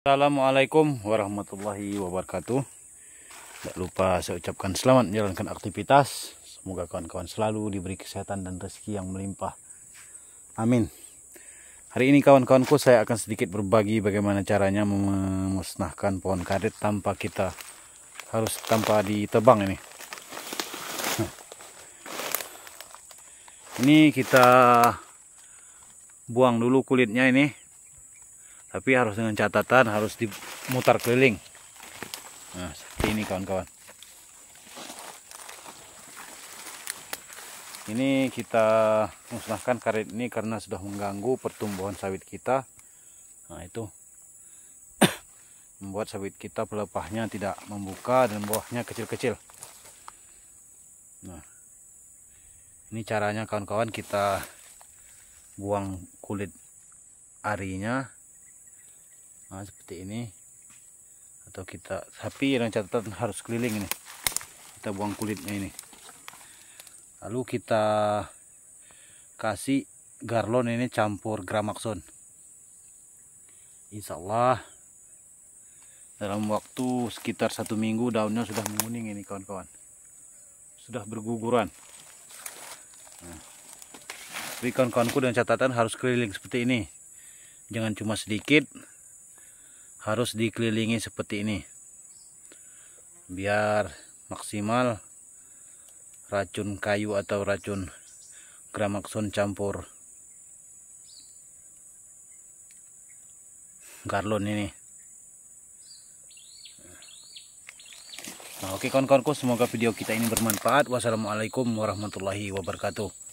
Assalamualaikum warahmatullahi wabarakatuh Tak lupa saya ucapkan selamat menjalankan aktivitas Semoga kawan-kawan selalu diberi kesehatan dan rezeki yang melimpah Amin Hari ini kawan-kawanku saya akan sedikit berbagi bagaimana caranya memusnahkan pohon karet tanpa kita harus tanpa ditebang ini Ini kita buang dulu kulitnya ini tapi harus dengan catatan harus dimutar keliling nah seperti ini kawan-kawan ini kita musnahkan karet ini karena sudah mengganggu pertumbuhan sawit kita nah itu membuat sawit kita pelepahnya tidak membuka dan buahnya kecil-kecil nah ini caranya kawan-kawan kita buang kulit arinya nah seperti ini atau kita sapi yang catatan harus keliling ini kita buang kulitnya ini lalu kita kasih garlon ini campur gramaxon Insya Allah dalam waktu sekitar satu minggu daunnya sudah menguning ini kawan-kawan sudah berguguran nah. tapi kawan-kawanku dan catatan harus keliling seperti ini jangan cuma sedikit harus dikelilingi seperti ini biar maksimal racun kayu atau racun gramakson campur garlon ini Nah, oke kawan-kawanku, semoga video kita ini bermanfaat. Wassalamualaikum warahmatullahi wabarakatuh.